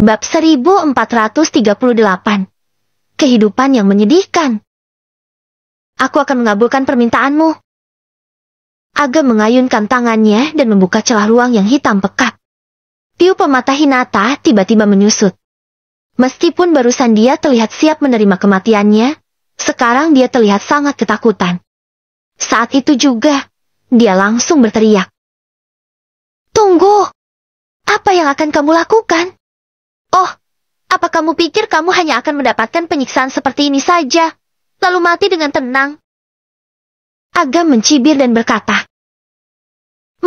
Bab 1438 Kehidupan yang menyedihkan Aku akan mengabulkan permintaanmu. Aga mengayunkan tangannya dan membuka celah ruang yang hitam pekat. Tiu pemata Hinata tiba-tiba menyusut. Meskipun barusan dia terlihat siap menerima kematiannya, sekarang dia terlihat sangat ketakutan. Saat itu juga, dia langsung berteriak. Tunggu! Apa yang akan kamu lakukan? Oh, apa kamu pikir kamu hanya akan mendapatkan penyiksaan seperti ini saja, lalu mati dengan tenang? Agam mencibir dan berkata,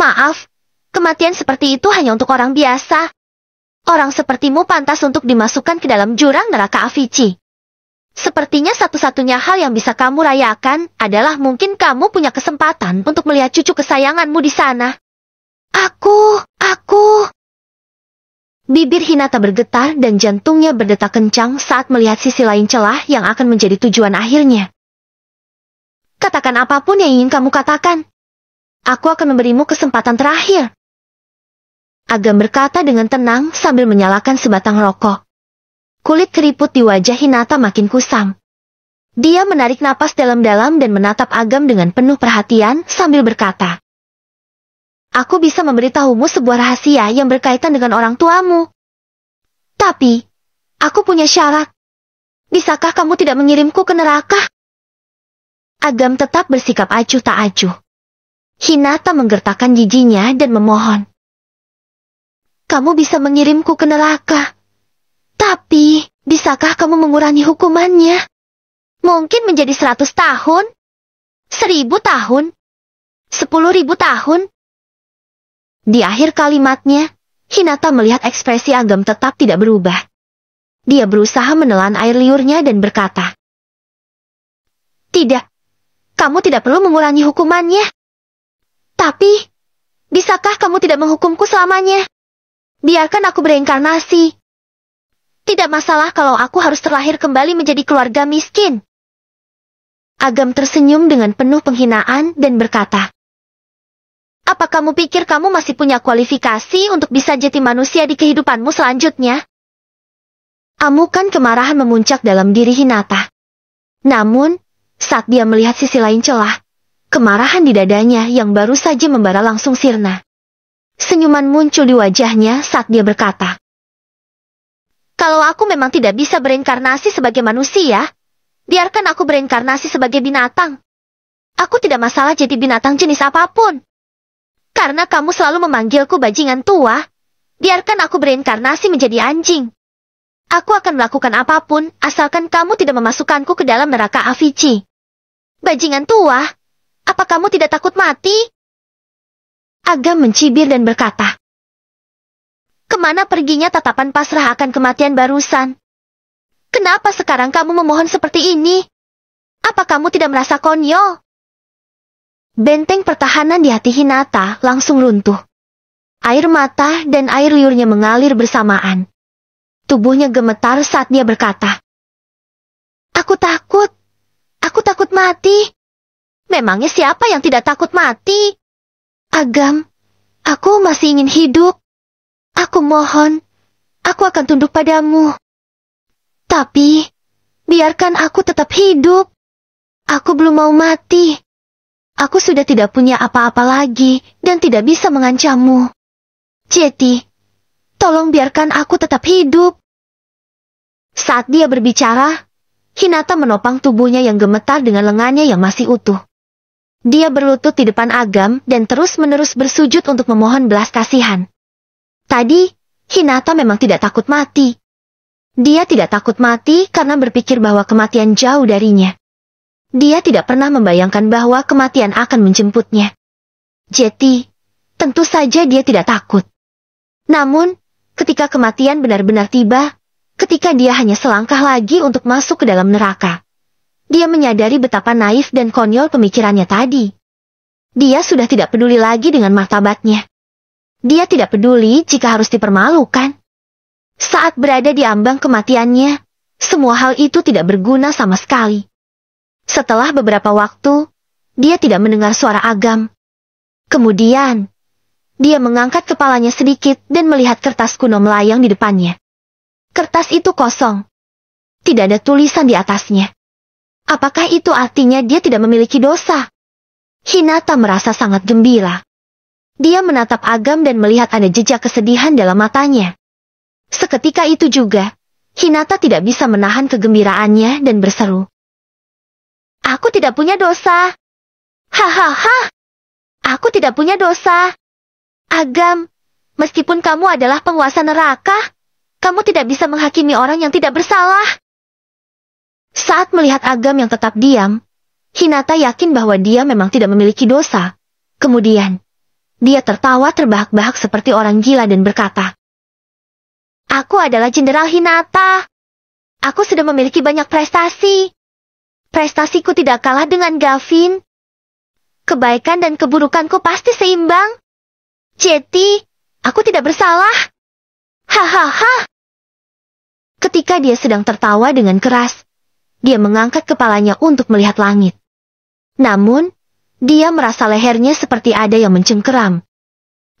Maaf, kematian seperti itu hanya untuk orang biasa. Orang sepertimu pantas untuk dimasukkan ke dalam jurang neraka Avicii. Sepertinya satu-satunya hal yang bisa kamu rayakan adalah mungkin kamu punya kesempatan untuk melihat cucu kesayanganmu di sana. Aku, aku, Bibir Hinata bergetar dan jantungnya berdetak kencang saat melihat sisi lain celah yang akan menjadi tujuan akhirnya. Katakan apapun yang ingin kamu katakan. Aku akan memberimu kesempatan terakhir. Agam berkata dengan tenang sambil menyalakan sebatang rokok. Kulit keriput di wajah Hinata makin kusam. Dia menarik napas dalam-dalam dan menatap Agam dengan penuh perhatian sambil berkata, aku bisa memberitahumu sebuah rahasia yang berkaitan dengan orang tuamu. Tapi, aku punya syarat. Bisakah kamu tidak mengirimku ke neraka? Agam tetap bersikap acuh tak acuh. Hinata menggertakkan giginya dan memohon. Kamu bisa mengirimku ke neraka. Tapi, bisakah kamu mengurangi hukumannya? Mungkin menjadi seratus tahun? Seribu tahun? Sepuluh ribu tahun? Di akhir kalimatnya, Hinata melihat ekspresi Agam tetap tidak berubah. Dia berusaha menelan air liurnya dan berkata, Tidak, kamu tidak perlu mengurangi hukumannya. Tapi, bisakah kamu tidak menghukumku selamanya? Biarkan aku bereinkarnasi. Tidak masalah kalau aku harus terlahir kembali menjadi keluarga miskin. Agam tersenyum dengan penuh penghinaan dan berkata, apa kamu pikir kamu masih punya kualifikasi untuk bisa jadi manusia di kehidupanmu selanjutnya? Amukan kemarahan memuncak dalam diri Hinata. Namun, saat dia melihat sisi lain celah, kemarahan di dadanya yang baru saja membara langsung sirna. Senyuman muncul di wajahnya saat dia berkata, Kalau aku memang tidak bisa berinkarnasi sebagai manusia, biarkan aku berinkarnasi sebagai binatang. Aku tidak masalah jadi binatang jenis apapun. Karena kamu selalu memanggilku bajingan tua, biarkan aku berinkarnasi menjadi anjing. Aku akan melakukan apapun, asalkan kamu tidak memasukkanku ke dalam neraka Avici. Bajingan tua, apa kamu tidak takut mati? Agam mencibir dan berkata, Kemana perginya tatapan pasrah akan kematian barusan? Kenapa sekarang kamu memohon seperti ini? Apa kamu tidak merasa konyol? Benteng pertahanan di hati Hinata langsung runtuh. Air mata dan air liurnya mengalir bersamaan. Tubuhnya gemetar saat dia berkata, Aku takut. Aku takut mati. Memangnya siapa yang tidak takut mati? Agam, aku masih ingin hidup. Aku mohon, aku akan tunduk padamu. Tapi, biarkan aku tetap hidup. Aku belum mau mati. Aku sudah tidak punya apa-apa lagi dan tidak bisa mengancammu. Ceti. tolong biarkan aku tetap hidup. Saat dia berbicara, Hinata menopang tubuhnya yang gemetar dengan lengannya yang masih utuh. Dia berlutut di depan agam dan terus-menerus bersujud untuk memohon belas kasihan. Tadi, Hinata memang tidak takut mati. Dia tidak takut mati karena berpikir bahwa kematian jauh darinya. Dia tidak pernah membayangkan bahwa kematian akan menjemputnya. Jeti, tentu saja dia tidak takut. Namun, ketika kematian benar-benar tiba, ketika dia hanya selangkah lagi untuk masuk ke dalam neraka, dia menyadari betapa naif dan konyol pemikirannya tadi. Dia sudah tidak peduli lagi dengan martabatnya. Dia tidak peduli jika harus dipermalukan. Saat berada di ambang kematiannya, semua hal itu tidak berguna sama sekali. Setelah beberapa waktu, dia tidak mendengar suara agam. Kemudian, dia mengangkat kepalanya sedikit dan melihat kertas kuno melayang di depannya. Kertas itu kosong. Tidak ada tulisan di atasnya. Apakah itu artinya dia tidak memiliki dosa? Hinata merasa sangat gembira. Dia menatap Agam dan melihat ada jejak kesedihan dalam matanya. Seketika itu juga, Hinata tidak bisa menahan kegembiraannya dan berseru. Aku tidak punya dosa. Hahaha. Aku tidak punya dosa. Agam, meskipun kamu adalah penguasa neraka, kamu tidak bisa menghakimi orang yang tidak bersalah. Saat melihat Agam yang tetap diam, Hinata yakin bahwa dia memang tidak memiliki dosa. Kemudian, dia tertawa terbahak-bahak seperti orang gila dan berkata, Aku adalah Jenderal Hinata. Aku sudah memiliki banyak prestasi prestasiku tidak kalah dengan Gavin. Kebaikan dan keburukanku pasti seimbang. Jeti, aku tidak bersalah. Hahaha. Ketika dia sedang tertawa dengan keras, dia mengangkat kepalanya untuk melihat langit. Namun, dia merasa lehernya seperti ada yang mencengkeram.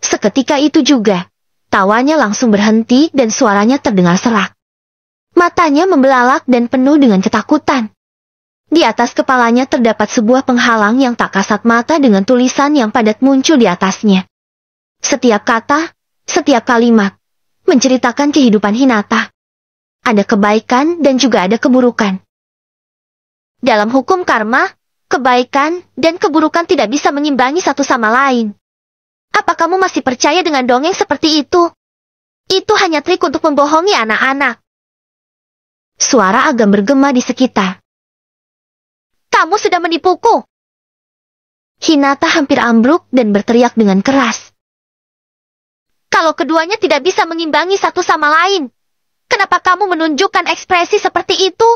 Seketika itu juga, tawanya langsung berhenti dan suaranya terdengar serak. Matanya membelalak dan penuh dengan ketakutan. Di atas kepalanya terdapat sebuah penghalang yang tak kasat mata dengan tulisan yang padat muncul di atasnya. Setiap kata, setiap kalimat, menceritakan kehidupan Hinata. Ada kebaikan dan juga ada keburukan. Dalam hukum karma, kebaikan dan keburukan tidak bisa mengimbangi satu sama lain. Apa kamu masih percaya dengan dongeng seperti itu? Itu hanya trik untuk membohongi anak-anak. Suara agam bergema di sekitar. Kamu sudah menipuku! Hinata hampir ambruk dan berteriak dengan keras. Kalau keduanya tidak bisa mengimbangi satu sama lain, kenapa kamu menunjukkan ekspresi seperti itu?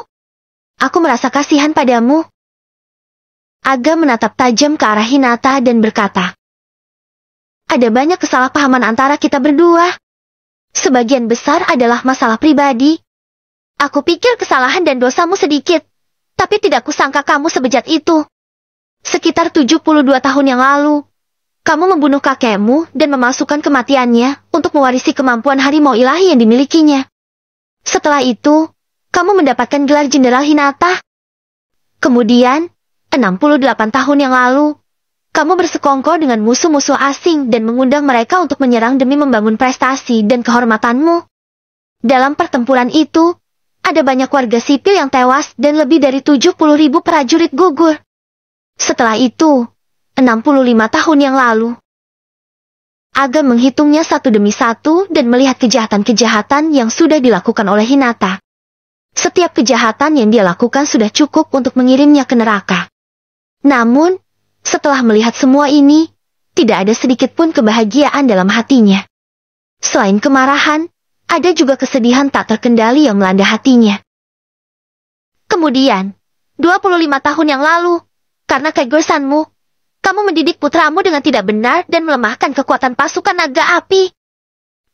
Aku merasa kasihan padamu. Aga menatap tajam ke arah Hinata dan berkata, Ada banyak kesalahpahaman antara kita berdua. Sebagian besar adalah masalah pribadi. Aku pikir kesalahan dan dosamu sedikit, tapi tidak kusangka kamu sebejat itu. Sekitar 72 tahun yang lalu, kamu membunuh kakekmu dan memasukkan kematiannya untuk mewarisi kemampuan harimau ilahi yang dimilikinya. Setelah itu, kamu mendapatkan gelar Jenderal Hinata. Kemudian, 68 tahun yang lalu, kamu bersekongkol dengan musuh-musuh asing dan mengundang mereka untuk menyerang demi membangun prestasi dan kehormatanmu. Dalam pertempuran itu, ada banyak warga sipil yang tewas dan lebih dari 70 ribu prajurit gugur. Setelah itu, 65 tahun yang lalu, Aga menghitungnya satu demi satu dan melihat kejahatan-kejahatan yang sudah dilakukan oleh Hinata. Setiap kejahatan yang dia lakukan sudah cukup untuk mengirimnya ke neraka. Namun, setelah melihat semua ini, tidak ada sedikit pun kebahagiaan dalam hatinya. Selain kemarahan, ada juga kesedihan tak terkendali yang melanda hatinya. Kemudian, 25 tahun yang lalu, karena kegersanmu, kamu mendidik putramu dengan tidak benar dan melemahkan kekuatan pasukan naga api.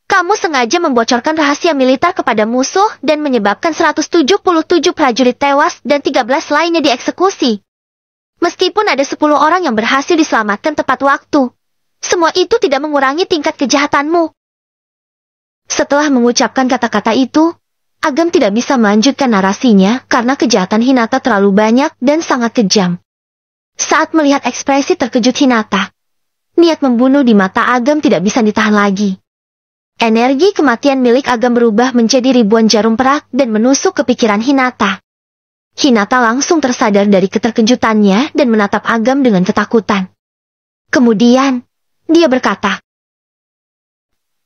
Kamu sengaja membocorkan rahasia militer kepada musuh dan menyebabkan 177 prajurit tewas dan 13 lainnya dieksekusi. Meskipun ada 10 orang yang berhasil diselamatkan tepat waktu, semua itu tidak mengurangi tingkat kejahatanmu. Setelah mengucapkan kata-kata itu, Agam tidak bisa melanjutkan narasinya karena kejahatan Hinata terlalu banyak dan sangat kejam. Saat melihat ekspresi terkejut Hinata, niat membunuh di mata Agam tidak bisa ditahan lagi. Energi kematian milik Agam berubah menjadi ribuan jarum perak dan menusuk ke pikiran Hinata. Hinata langsung tersadar dari keterkejutannya dan menatap Agam dengan ketakutan. Kemudian, dia berkata,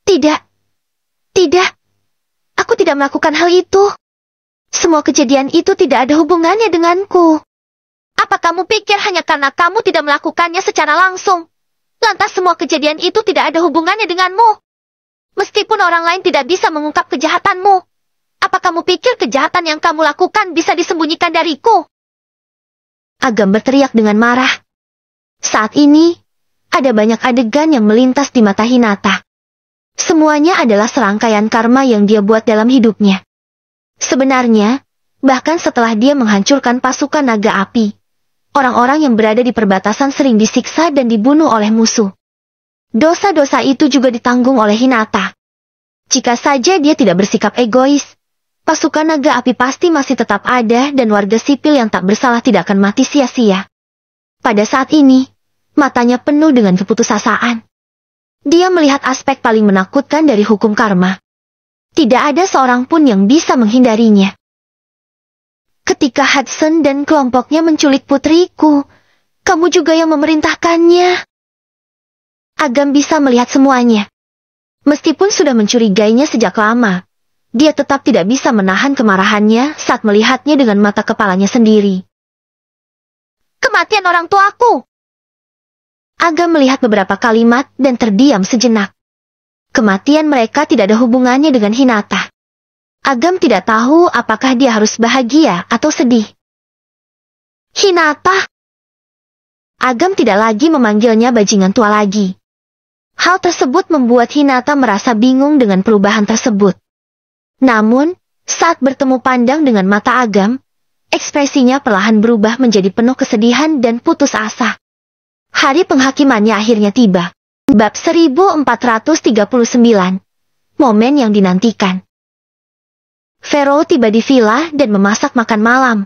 Tidak, tidak, aku tidak melakukan hal itu. Semua kejadian itu tidak ada hubungannya denganku. Apa kamu pikir hanya karena kamu tidak melakukannya secara langsung? Lantas semua kejadian itu tidak ada hubungannya denganmu. Meskipun orang lain tidak bisa mengungkap kejahatanmu. Apa kamu pikir kejahatan yang kamu lakukan bisa disembunyikan dariku? Agam berteriak dengan marah. Saat ini, ada banyak adegan yang melintas di mata Hinata. Semuanya adalah serangkaian karma yang dia buat dalam hidupnya. Sebenarnya, bahkan setelah dia menghancurkan pasukan naga api, orang-orang yang berada di perbatasan sering disiksa dan dibunuh oleh musuh. Dosa-dosa itu juga ditanggung oleh Hinata. Jika saja dia tidak bersikap egois, pasukan naga api pasti masih tetap ada dan warga sipil yang tak bersalah tidak akan mati sia-sia. Pada saat ini, matanya penuh dengan keputusasaan dia melihat aspek paling menakutkan dari hukum karma. Tidak ada seorang pun yang bisa menghindarinya. Ketika Hudson dan kelompoknya menculik putriku, kamu juga yang memerintahkannya. Agam bisa melihat semuanya. Meskipun sudah mencurigainya sejak lama, dia tetap tidak bisa menahan kemarahannya saat melihatnya dengan mata kepalanya sendiri. Kematian orang tuaku! Agam melihat beberapa kalimat dan terdiam sejenak. Kematian mereka tidak ada hubungannya dengan Hinata. Agam tidak tahu apakah dia harus bahagia atau sedih. Hinata! Agam tidak lagi memanggilnya bajingan tua lagi. Hal tersebut membuat Hinata merasa bingung dengan perubahan tersebut. Namun, saat bertemu pandang dengan mata Agam, ekspresinya perlahan berubah menjadi penuh kesedihan dan putus asa. Hari penghakimannya akhirnya tiba. Bab 1439. Momen yang dinantikan. Vero tiba di villa dan memasak makan malam.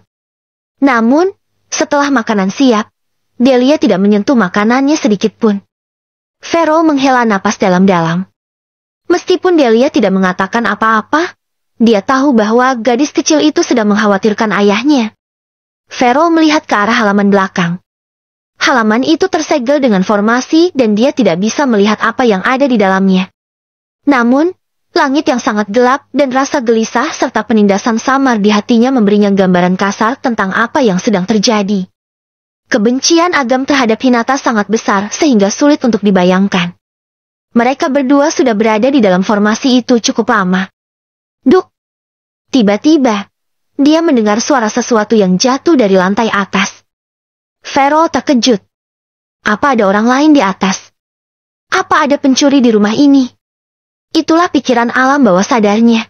Namun, setelah makanan siap, Delia tidak menyentuh makanannya sedikit pun. Vero menghela napas dalam-dalam. Meskipun Delia tidak mengatakan apa-apa, dia tahu bahwa gadis kecil itu sedang mengkhawatirkan ayahnya. Vero melihat ke arah halaman belakang halaman itu tersegel dengan formasi dan dia tidak bisa melihat apa yang ada di dalamnya. Namun, langit yang sangat gelap dan rasa gelisah serta penindasan samar di hatinya memberinya gambaran kasar tentang apa yang sedang terjadi. Kebencian Agam terhadap Hinata sangat besar sehingga sulit untuk dibayangkan. Mereka berdua sudah berada di dalam formasi itu cukup lama. Duk! Tiba-tiba, dia mendengar suara sesuatu yang jatuh dari lantai atas. Ferol terkejut. Apa ada orang lain di atas? Apa ada pencuri di rumah ini? Itulah pikiran alam bawah sadarnya.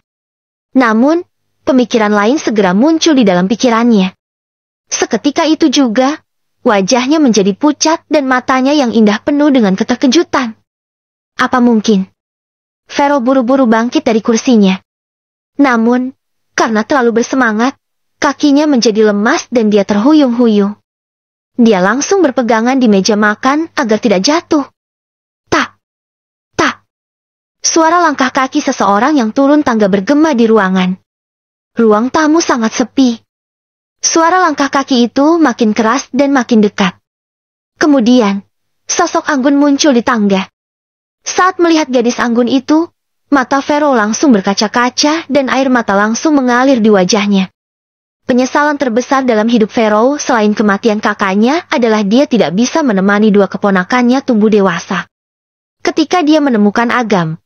Namun, pemikiran lain segera muncul di dalam pikirannya. Seketika itu juga, wajahnya menjadi pucat dan matanya yang indah penuh dengan keterkejutan. Apa mungkin? Vero buru-buru bangkit dari kursinya. Namun, karena terlalu bersemangat, kakinya menjadi lemas dan dia terhuyung-huyung. Dia langsung berpegangan di meja makan agar tidak jatuh. Tak. Tak. Suara langkah kaki seseorang yang turun tangga bergema di ruangan. Ruang tamu sangat sepi. Suara langkah kaki itu makin keras dan makin dekat. Kemudian, sosok Anggun muncul di tangga. Saat melihat gadis Anggun itu, mata Vero langsung berkaca-kaca dan air mata langsung mengalir di wajahnya. Penyesalan terbesar dalam hidup Vero selain kematian kakaknya adalah dia tidak bisa menemani dua keponakannya tumbuh dewasa. Ketika dia menemukan Agam,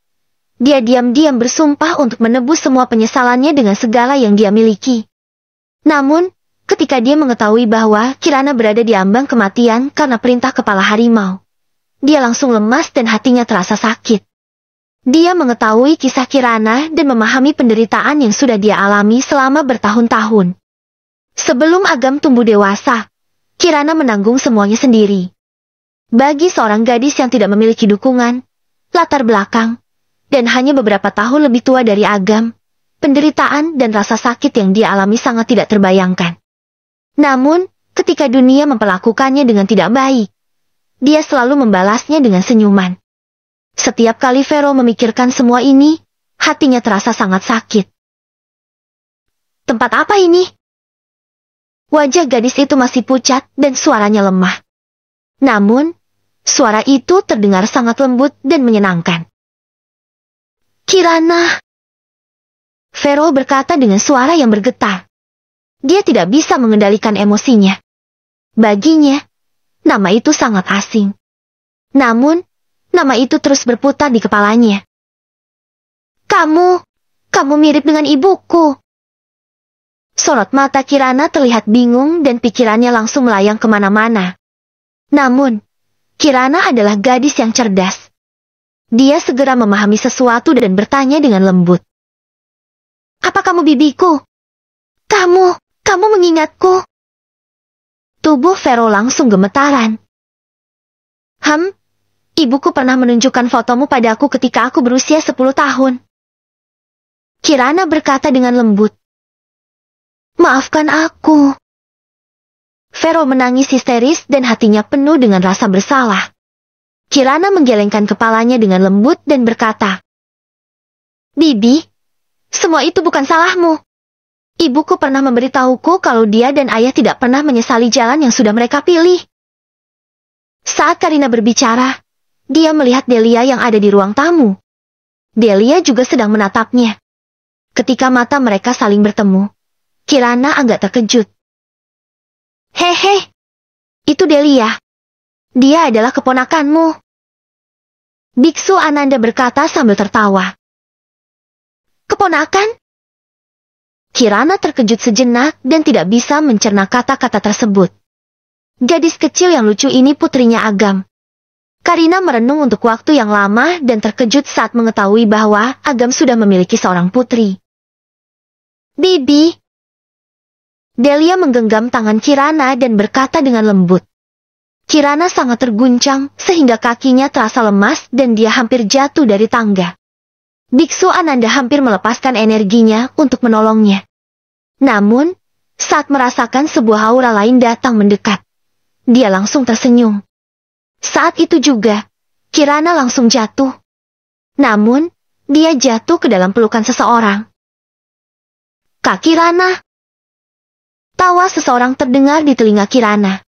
dia diam-diam bersumpah untuk menebus semua penyesalannya dengan segala yang dia miliki. Namun, ketika dia mengetahui bahwa Kirana berada di ambang kematian karena perintah kepala harimau, dia langsung lemas dan hatinya terasa sakit. Dia mengetahui kisah Kirana dan memahami penderitaan yang sudah dia alami selama bertahun-tahun. Sebelum Agam tumbuh dewasa, Kirana menanggung semuanya sendiri. Bagi seorang gadis yang tidak memiliki dukungan, latar belakang, dan hanya beberapa tahun lebih tua dari Agam, penderitaan dan rasa sakit yang dia alami sangat tidak terbayangkan. Namun, ketika dunia memperlakukannya dengan tidak baik, dia selalu membalasnya dengan senyuman. Setiap kali Vero memikirkan semua ini, hatinya terasa sangat sakit. Tempat apa ini? Wajah gadis itu masih pucat dan suaranya lemah. Namun, suara itu terdengar sangat lembut dan menyenangkan. Kirana! Vero berkata dengan suara yang bergetar. Dia tidak bisa mengendalikan emosinya. Baginya, nama itu sangat asing. Namun, nama itu terus berputar di kepalanya. Kamu, kamu mirip dengan ibuku. Sorot mata Kirana terlihat bingung dan pikirannya langsung melayang kemana-mana. Namun, Kirana adalah gadis yang cerdas. Dia segera memahami sesuatu dan bertanya dengan lembut. Apa kamu bibiku? Kamu, kamu mengingatku. Tubuh Vero langsung gemetaran. Hem, ibuku pernah menunjukkan fotomu padaku ketika aku berusia 10 tahun. Kirana berkata dengan lembut. Maafkan aku. Vero menangis histeris dan hatinya penuh dengan rasa bersalah. Kirana menggelengkan kepalanya dengan lembut dan berkata, Bibi, semua itu bukan salahmu. Ibuku pernah memberitahuku kalau dia dan ayah tidak pernah menyesali jalan yang sudah mereka pilih. Saat Karina berbicara, dia melihat Delia yang ada di ruang tamu. Delia juga sedang menatapnya. Ketika mata mereka saling bertemu, Kirana agak terkejut. Hehe, itu Delia. Dia adalah keponakanmu. Biksu Ananda berkata sambil tertawa. Keponakan? Kirana terkejut sejenak dan tidak bisa mencerna kata-kata tersebut. Gadis kecil yang lucu ini putrinya Agam. Karina merenung untuk waktu yang lama dan terkejut saat mengetahui bahwa Agam sudah memiliki seorang putri. Bibi, Delia menggenggam tangan Kirana dan berkata dengan lembut. Kirana sangat terguncang sehingga kakinya terasa lemas dan dia hampir jatuh dari tangga. Biksu Ananda hampir melepaskan energinya untuk menolongnya. Namun, saat merasakan sebuah aura lain datang mendekat, dia langsung tersenyum. Saat itu juga, Kirana langsung jatuh. Namun, dia jatuh ke dalam pelukan seseorang. Kak Kirana, Tawa seseorang terdengar di telinga Kirana.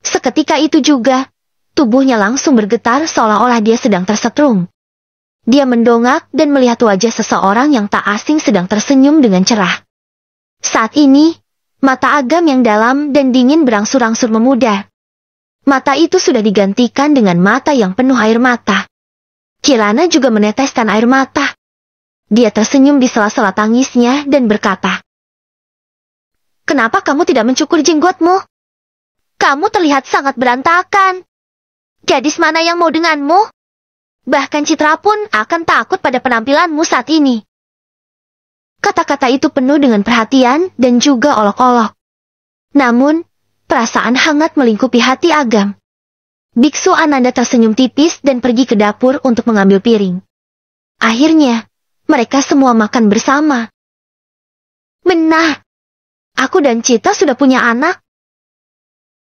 Seketika itu juga, tubuhnya langsung bergetar seolah-olah dia sedang tersetrum. Dia mendongak dan melihat wajah seseorang yang tak asing sedang tersenyum dengan cerah. Saat ini, mata agam yang dalam dan dingin berangsur-angsur memudar. Mata itu sudah digantikan dengan mata yang penuh air mata. Kirana juga meneteskan air mata. Dia tersenyum di sela-sela tangisnya dan berkata, kenapa kamu tidak mencukur jenggotmu? Kamu terlihat sangat berantakan. Gadis mana yang mau denganmu? Bahkan Citra pun akan takut pada penampilanmu saat ini. Kata-kata itu penuh dengan perhatian dan juga olok-olok. Namun, perasaan hangat melingkupi hati Agam. Biksu Ananda tersenyum tipis dan pergi ke dapur untuk mengambil piring. Akhirnya, mereka semua makan bersama. Menah, Aku dan Cita sudah punya anak.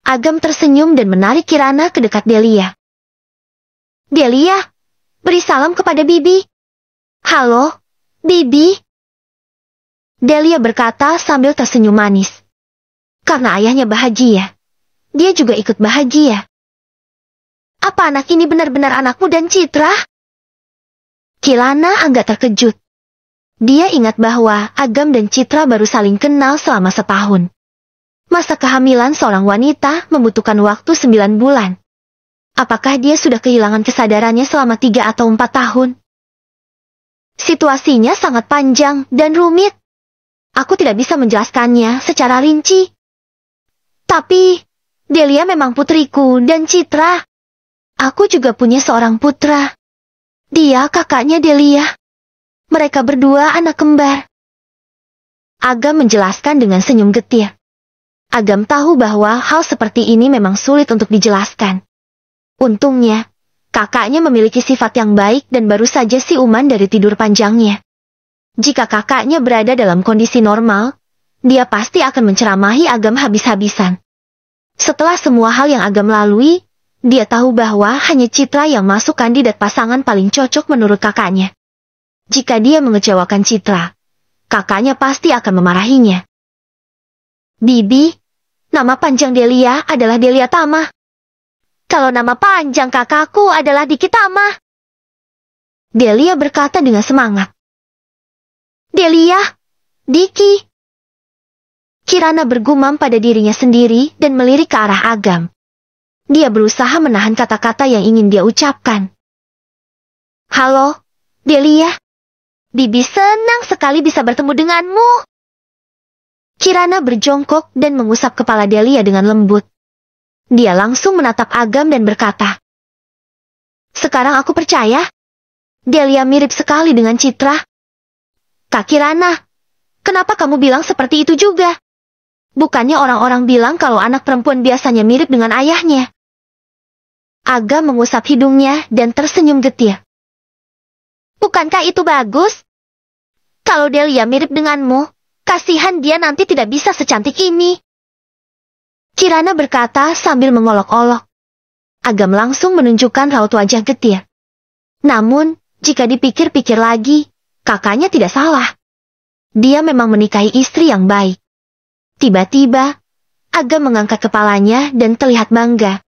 Agam tersenyum dan menarik Kirana ke dekat Delia. Delia, beri salam kepada Bibi. Halo, Bibi. Delia berkata sambil tersenyum manis. Karena ayahnya bahagia, dia juga ikut bahagia. Apa anak ini benar-benar anakmu dan Citra? Kirana agak terkejut. Dia ingat bahwa Agam dan Citra baru saling kenal selama setahun. Masa kehamilan seorang wanita membutuhkan waktu sembilan bulan. Apakah dia sudah kehilangan kesadarannya selama tiga atau empat tahun? Situasinya sangat panjang dan rumit. Aku tidak bisa menjelaskannya secara rinci. Tapi, Delia memang putriku dan Citra. Aku juga punya seorang putra. Dia kakaknya Delia mereka berdua anak kembar. Agam menjelaskan dengan senyum getir. Agam tahu bahwa hal seperti ini memang sulit untuk dijelaskan. Untungnya, kakaknya memiliki sifat yang baik dan baru saja si Uman dari tidur panjangnya. Jika kakaknya berada dalam kondisi normal, dia pasti akan menceramahi Agam habis-habisan. Setelah semua hal yang Agam lalui, dia tahu bahwa hanya Citra yang masuk kandidat pasangan paling cocok menurut kakaknya jika dia mengecewakan Citra. Kakaknya pasti akan memarahinya. Bibi, nama panjang Delia adalah Delia Tama. Kalau nama panjang kakakku adalah Diki Tama. Delia berkata dengan semangat. Delia, Diki. Kirana bergumam pada dirinya sendiri dan melirik ke arah Agam. Dia berusaha menahan kata-kata yang ingin dia ucapkan. Halo, Delia. Bibi senang sekali bisa bertemu denganmu. Kirana berjongkok dan mengusap kepala Delia dengan lembut. Dia langsung menatap Agam dan berkata, Sekarang aku percaya. Delia mirip sekali dengan Citra. Kak Kirana, kenapa kamu bilang seperti itu juga? Bukannya orang-orang bilang kalau anak perempuan biasanya mirip dengan ayahnya. Agam mengusap hidungnya dan tersenyum getir. Bukankah itu bagus? Kalau Delia mirip denganmu, kasihan dia nanti tidak bisa secantik ini. Kirana berkata sambil mengolok-olok. Agam langsung menunjukkan raut wajah getir. Namun, jika dipikir-pikir lagi, kakaknya tidak salah. Dia memang menikahi istri yang baik. Tiba-tiba, Agam mengangkat kepalanya dan terlihat bangga.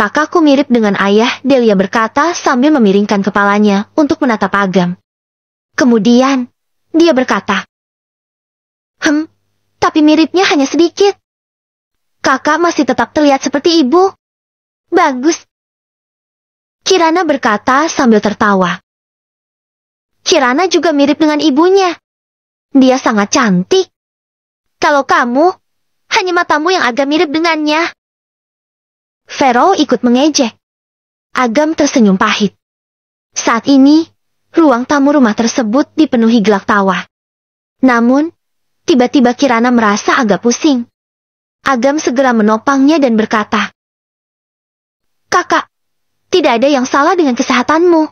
Kakakku mirip dengan ayah, Delia berkata sambil memiringkan kepalanya untuk menatap Agam. Kemudian, dia berkata, Hem, tapi miripnya hanya sedikit. Kakak masih tetap terlihat seperti ibu. Bagus. Kirana berkata sambil tertawa. Kirana juga mirip dengan ibunya. Dia sangat cantik. Kalau kamu, hanya matamu yang agak mirip dengannya. Vero ikut mengejek. Agam tersenyum pahit. Saat ini, ruang tamu rumah tersebut dipenuhi gelak tawa. Namun, tiba-tiba Kirana merasa agak pusing. Agam segera menopangnya dan berkata, Kakak, tidak ada yang salah dengan kesehatanmu.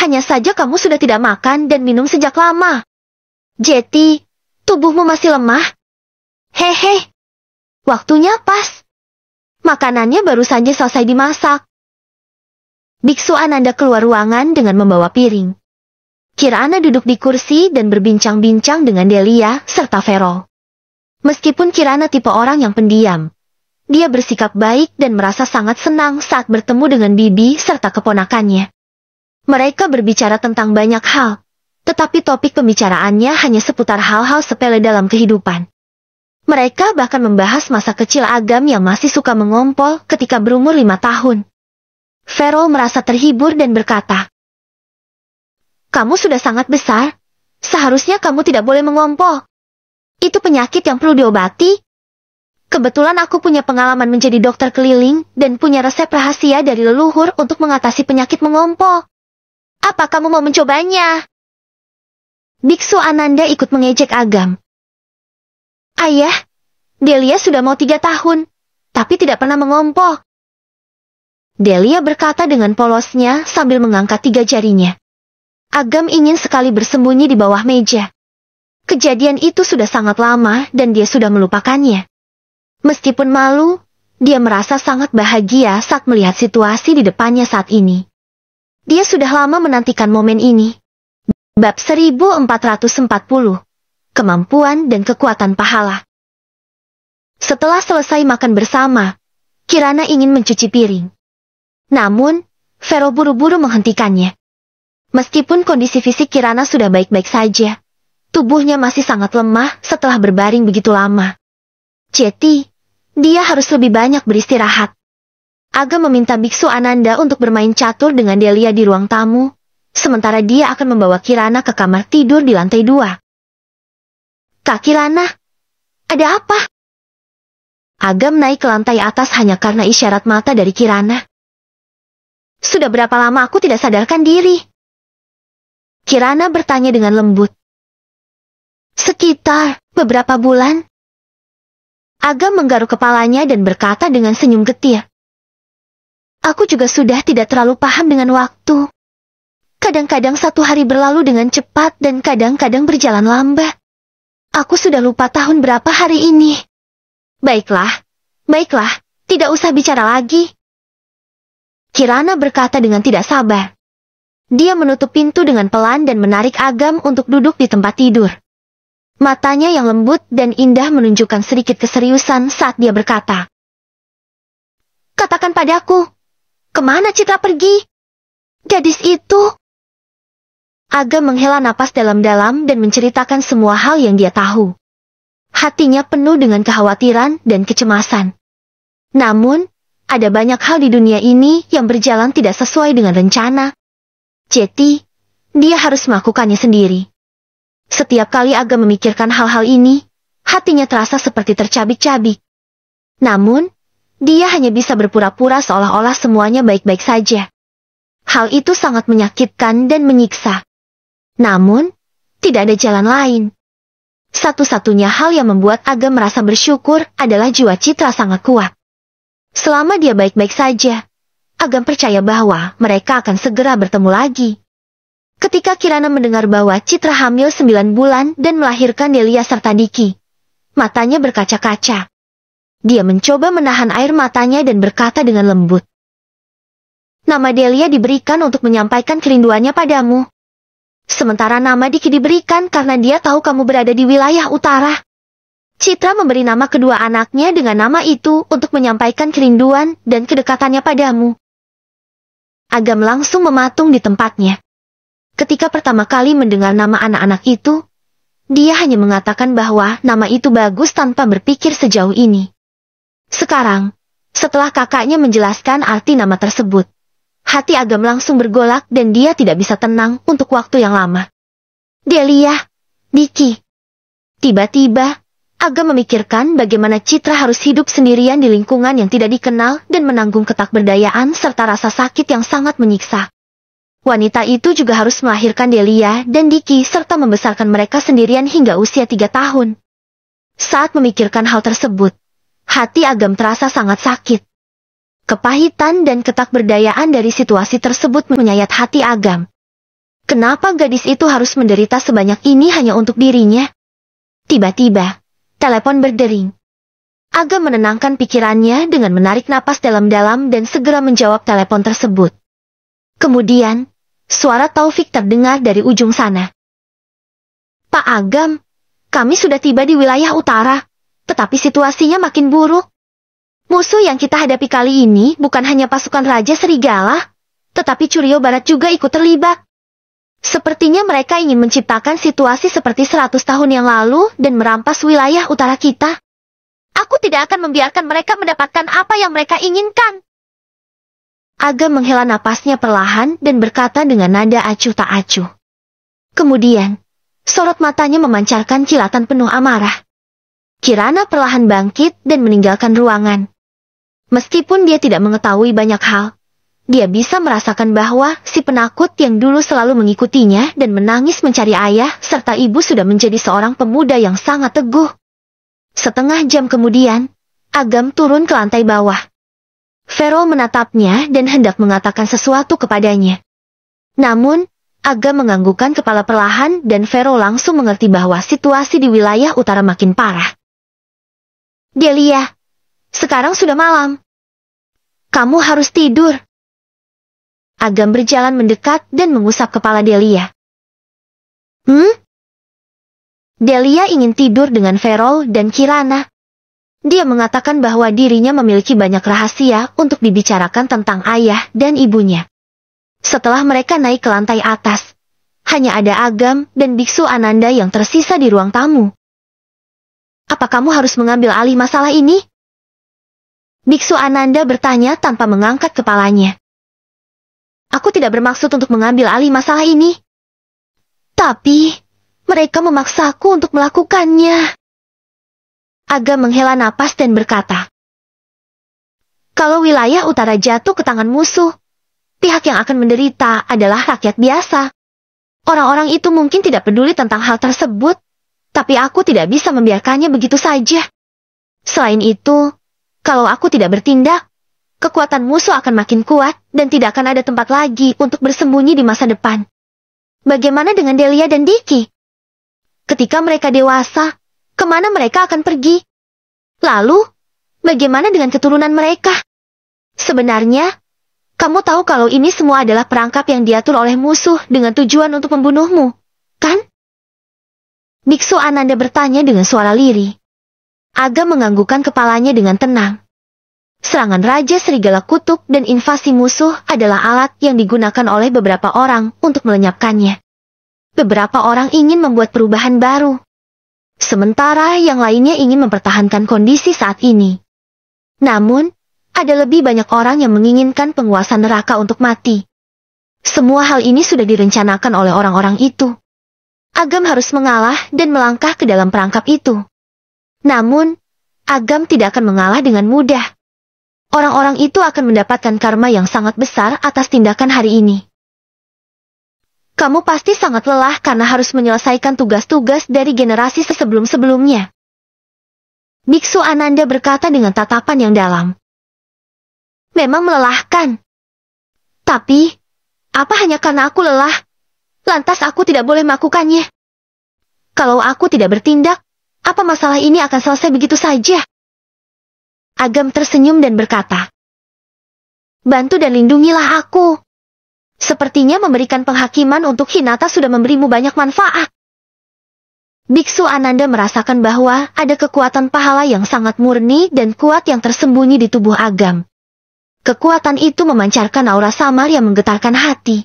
Hanya saja kamu sudah tidak makan dan minum sejak lama. Jeti, tubuhmu masih lemah. Hehe, waktunya pas. Makanannya baru saja selesai dimasak. Biksu Ananda keluar ruangan dengan membawa piring. Kirana duduk di kursi dan berbincang-bincang dengan Delia serta Vero. Meskipun Kirana tipe orang yang pendiam, dia bersikap baik dan merasa sangat senang saat bertemu dengan Bibi serta keponakannya. Mereka berbicara tentang banyak hal, tetapi topik pembicaraannya hanya seputar hal-hal sepele dalam kehidupan. Mereka bahkan membahas masa kecil Agam yang masih suka mengompol ketika berumur lima tahun. Vero merasa terhibur dan berkata, Kamu sudah sangat besar, seharusnya kamu tidak boleh mengompol. Itu penyakit yang perlu diobati. Kebetulan aku punya pengalaman menjadi dokter keliling dan punya resep rahasia dari leluhur untuk mengatasi penyakit mengompol. Apa kamu mau mencobanya? Biksu Ananda ikut mengejek Agam. Ayah, Delia sudah mau tiga tahun, tapi tidak pernah mengompol. Delia berkata dengan polosnya sambil mengangkat tiga jarinya. Agam ingin sekali bersembunyi di bawah meja. Kejadian itu sudah sangat lama dan dia sudah melupakannya. Meskipun malu, dia merasa sangat bahagia saat melihat situasi di depannya saat ini. Dia sudah lama menantikan momen ini. Bab 1440 kemampuan dan kekuatan pahala. Setelah selesai makan bersama, Kirana ingin mencuci piring. Namun, Vero buru-buru menghentikannya. Meskipun kondisi fisik Kirana sudah baik-baik saja, tubuhnya masih sangat lemah setelah berbaring begitu lama. Ceti, dia harus lebih banyak beristirahat. Aga meminta biksu Ananda untuk bermain catur dengan Delia di ruang tamu, sementara dia akan membawa Kirana ke kamar tidur di lantai dua. Kaki Lana, ada apa? Agam naik ke lantai atas hanya karena isyarat mata dari Kirana. Sudah berapa lama aku tidak sadarkan diri? Kirana bertanya dengan lembut. Sekitar beberapa bulan. Agam menggaruk kepalanya dan berkata dengan senyum getir. Aku juga sudah tidak terlalu paham dengan waktu. Kadang-kadang satu hari berlalu dengan cepat dan kadang-kadang berjalan lambat. Aku sudah lupa tahun berapa hari ini. Baiklah, baiklah, tidak usah bicara lagi. Kirana berkata dengan tidak sabar. Dia menutup pintu dengan pelan dan menarik Agam untuk duduk di tempat tidur. Matanya yang lembut dan indah menunjukkan sedikit keseriusan saat dia berkata. Katakan padaku, kemana Citra pergi? Gadis itu... Aga menghela napas dalam-dalam dan menceritakan semua hal yang dia tahu. Hatinya penuh dengan kekhawatiran dan kecemasan. Namun, ada banyak hal di dunia ini yang berjalan tidak sesuai dengan rencana. Jadi, dia harus melakukannya sendiri. Setiap kali Aga memikirkan hal-hal ini, hatinya terasa seperti tercabik-cabik. Namun, dia hanya bisa berpura-pura seolah-olah semuanya baik-baik saja. Hal itu sangat menyakitkan dan menyiksa. Namun, tidak ada jalan lain. Satu-satunya hal yang membuat Agam merasa bersyukur adalah jiwa citra sangat kuat. Selama dia baik-baik saja, Agam percaya bahwa mereka akan segera bertemu lagi. Ketika Kirana mendengar bahwa Citra hamil sembilan bulan dan melahirkan Delia serta Diki, matanya berkaca-kaca. Dia mencoba menahan air matanya dan berkata dengan lembut. Nama Delia diberikan untuk menyampaikan kerinduannya padamu. Sementara nama Diki diberikan karena dia tahu kamu berada di wilayah utara. Citra memberi nama kedua anaknya dengan nama itu untuk menyampaikan kerinduan dan kedekatannya padamu. Agam langsung mematung di tempatnya. Ketika pertama kali mendengar nama anak-anak itu, dia hanya mengatakan bahwa nama itu bagus tanpa berpikir sejauh ini. Sekarang, setelah kakaknya menjelaskan arti nama tersebut, Hati Agam langsung bergolak dan dia tidak bisa tenang untuk waktu yang lama. Delia, Diki. Tiba-tiba, Agam memikirkan bagaimana Citra harus hidup sendirian di lingkungan yang tidak dikenal dan menanggung ketak berdayaan serta rasa sakit yang sangat menyiksa. Wanita itu juga harus melahirkan Delia dan Diki serta membesarkan mereka sendirian hingga usia tiga tahun. Saat memikirkan hal tersebut, hati Agam terasa sangat sakit. Kepahitan dan ketakberdayaan dari situasi tersebut menyayat hati Agam. Kenapa gadis itu harus menderita sebanyak ini hanya untuk dirinya? Tiba-tiba, telepon berdering. Agam menenangkan pikirannya dengan menarik napas dalam-dalam dan segera menjawab telepon tersebut. Kemudian, suara Taufik terdengar dari ujung sana. Pak Agam, kami sudah tiba di wilayah utara, tetapi situasinya makin buruk. Musuh yang kita hadapi kali ini bukan hanya pasukan Raja Serigala, tetapi Curio Barat juga ikut terlibat. Sepertinya mereka ingin menciptakan situasi seperti 100 tahun yang lalu dan merampas wilayah utara kita. Aku tidak akan membiarkan mereka mendapatkan apa yang mereka inginkan. Aga menghela napasnya perlahan dan berkata dengan nada acuh tak acuh. Kemudian, sorot matanya memancarkan kilatan penuh amarah. Kirana perlahan bangkit dan meninggalkan ruangan. Meskipun dia tidak mengetahui banyak hal, dia bisa merasakan bahwa si penakut yang dulu selalu mengikutinya dan menangis mencari ayah serta ibu sudah menjadi seorang pemuda yang sangat teguh. Setengah jam kemudian, Agam turun ke lantai bawah. Vero menatapnya dan hendak mengatakan sesuatu kepadanya. Namun, Agam menganggukkan kepala perlahan dan Vero langsung mengerti bahwa situasi di wilayah utara makin parah. Delia, sekarang sudah malam. Kamu harus tidur. Agam berjalan mendekat dan mengusap kepala Delia. Hmm? Delia ingin tidur dengan Verol dan Kirana. Dia mengatakan bahwa dirinya memiliki banyak rahasia untuk dibicarakan tentang ayah dan ibunya. Setelah mereka naik ke lantai atas, hanya ada Agam dan Biksu Ananda yang tersisa di ruang tamu. Apa kamu harus mengambil alih masalah ini? Biksu Ananda bertanya tanpa mengangkat kepalanya. Aku tidak bermaksud untuk mengambil alih masalah ini. Tapi, mereka memaksaku untuk melakukannya. Aga menghela napas dan berkata, Kalau wilayah utara jatuh ke tangan musuh, pihak yang akan menderita adalah rakyat biasa. Orang-orang itu mungkin tidak peduli tentang hal tersebut, tapi aku tidak bisa membiarkannya begitu saja. Selain itu, kalau aku tidak bertindak, kekuatan musuh akan makin kuat dan tidak akan ada tempat lagi untuk bersembunyi di masa depan. Bagaimana dengan Delia dan Diki? Ketika mereka dewasa, kemana mereka akan pergi? Lalu, bagaimana dengan keturunan mereka? Sebenarnya, kamu tahu kalau ini semua adalah perangkap yang diatur oleh musuh dengan tujuan untuk membunuhmu, kan? Biksu Ananda bertanya dengan suara lirih. Aga menganggukkan kepalanya dengan tenang. Serangan Raja Serigala Kutub dan invasi musuh adalah alat yang digunakan oleh beberapa orang untuk melenyapkannya. Beberapa orang ingin membuat perubahan baru. Sementara yang lainnya ingin mempertahankan kondisi saat ini. Namun, ada lebih banyak orang yang menginginkan penguasa neraka untuk mati. Semua hal ini sudah direncanakan oleh orang-orang itu. Agam harus mengalah dan melangkah ke dalam perangkap itu. Namun, Agam tidak akan mengalah dengan mudah. Orang-orang itu akan mendapatkan karma yang sangat besar atas tindakan hari ini. Kamu pasti sangat lelah karena harus menyelesaikan tugas-tugas dari generasi sebelum-sebelumnya. Biksu Ananda berkata dengan tatapan yang dalam. Memang melelahkan. Tapi, apa hanya karena aku lelah? Lantas aku tidak boleh melakukannya. Kalau aku tidak bertindak, apa masalah ini akan selesai begitu saja? Agam tersenyum dan berkata, Bantu dan lindungilah aku. Sepertinya memberikan penghakiman untuk Hinata sudah memberimu banyak manfaat. Biksu Ananda merasakan bahwa ada kekuatan pahala yang sangat murni dan kuat yang tersembunyi di tubuh Agam. Kekuatan itu memancarkan aura samar yang menggetarkan hati.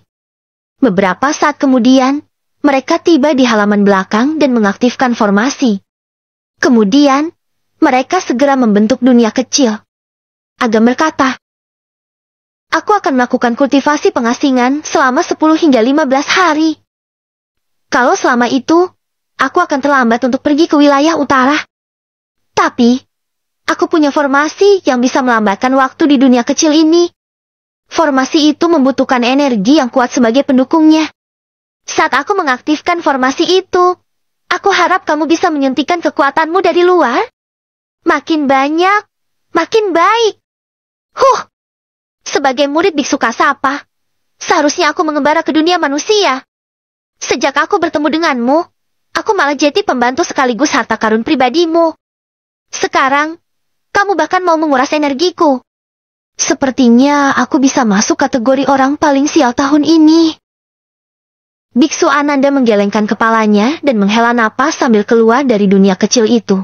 Beberapa saat kemudian, mereka tiba di halaman belakang dan mengaktifkan formasi. Kemudian, mereka segera membentuk dunia kecil. Agam berkata, Aku akan melakukan kultivasi pengasingan selama 10 hingga 15 hari. Kalau selama itu, aku akan terlambat untuk pergi ke wilayah utara. Tapi, aku punya formasi yang bisa melambatkan waktu di dunia kecil ini. Formasi itu membutuhkan energi yang kuat sebagai pendukungnya. Saat aku mengaktifkan formasi itu, Aku harap kamu bisa menyuntikkan kekuatanmu dari luar. Makin banyak, makin baik. Huh! Sebagai murid Biksu Kasapa, seharusnya aku mengembara ke dunia manusia. Sejak aku bertemu denganmu, aku malah jadi pembantu sekaligus harta karun pribadimu. Sekarang, kamu bahkan mau menguras energiku. Sepertinya aku bisa masuk kategori orang paling sial tahun ini. Biksu Ananda menggelengkan kepalanya dan menghela napas sambil keluar dari dunia kecil itu.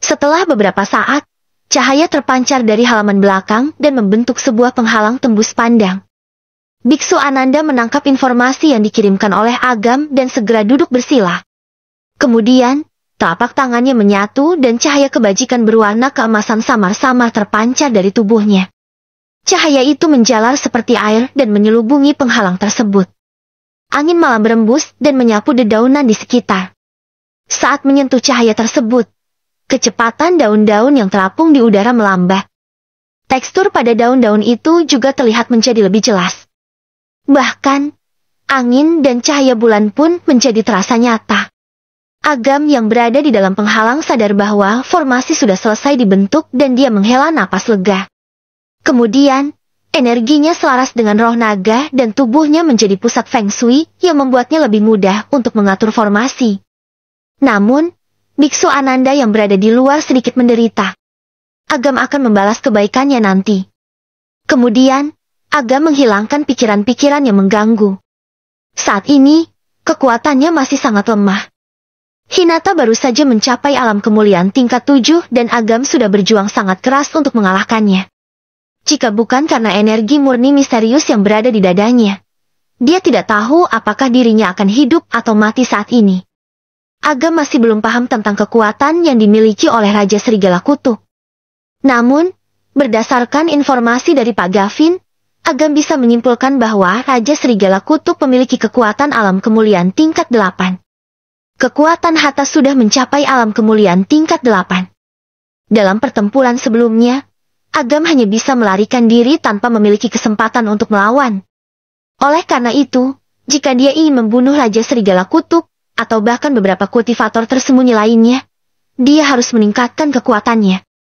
Setelah beberapa saat, cahaya terpancar dari halaman belakang dan membentuk sebuah penghalang tembus pandang. Biksu Ananda menangkap informasi yang dikirimkan oleh Agam dan segera duduk bersila. Kemudian, telapak tangannya menyatu dan cahaya kebajikan berwarna keemasan samar-samar terpancar dari tubuhnya. Cahaya itu menjalar seperti air dan menyelubungi penghalang tersebut angin malam berembus dan menyapu dedaunan di sekitar. Saat menyentuh cahaya tersebut, kecepatan daun-daun yang terapung di udara melambat. Tekstur pada daun-daun itu juga terlihat menjadi lebih jelas. Bahkan, angin dan cahaya bulan pun menjadi terasa nyata. Agam yang berada di dalam penghalang sadar bahwa formasi sudah selesai dibentuk dan dia menghela napas lega. Kemudian, Energinya selaras dengan roh naga dan tubuhnya menjadi pusat feng shui yang membuatnya lebih mudah untuk mengatur formasi. Namun, Biksu Ananda yang berada di luar sedikit menderita. Agam akan membalas kebaikannya nanti. Kemudian, Agam menghilangkan pikiran-pikiran yang mengganggu. Saat ini, kekuatannya masih sangat lemah. Hinata baru saja mencapai alam kemuliaan tingkat 7 dan Agam sudah berjuang sangat keras untuk mengalahkannya jika bukan karena energi murni misterius yang berada di dadanya. Dia tidak tahu apakah dirinya akan hidup atau mati saat ini. Agam masih belum paham tentang kekuatan yang dimiliki oleh Raja Serigala Kutu. Namun, berdasarkan informasi dari Pak Gavin, Agam bisa menyimpulkan bahwa Raja Serigala Kutub memiliki kekuatan alam kemuliaan tingkat 8. Kekuatan Hatta sudah mencapai alam kemuliaan tingkat 8. Dalam pertempuran sebelumnya, Agam hanya bisa melarikan diri tanpa memiliki kesempatan untuk melawan. Oleh karena itu, jika dia ingin membunuh Raja Serigala Kutub, atau bahkan beberapa kultivator tersembunyi lainnya, dia harus meningkatkan kekuatannya.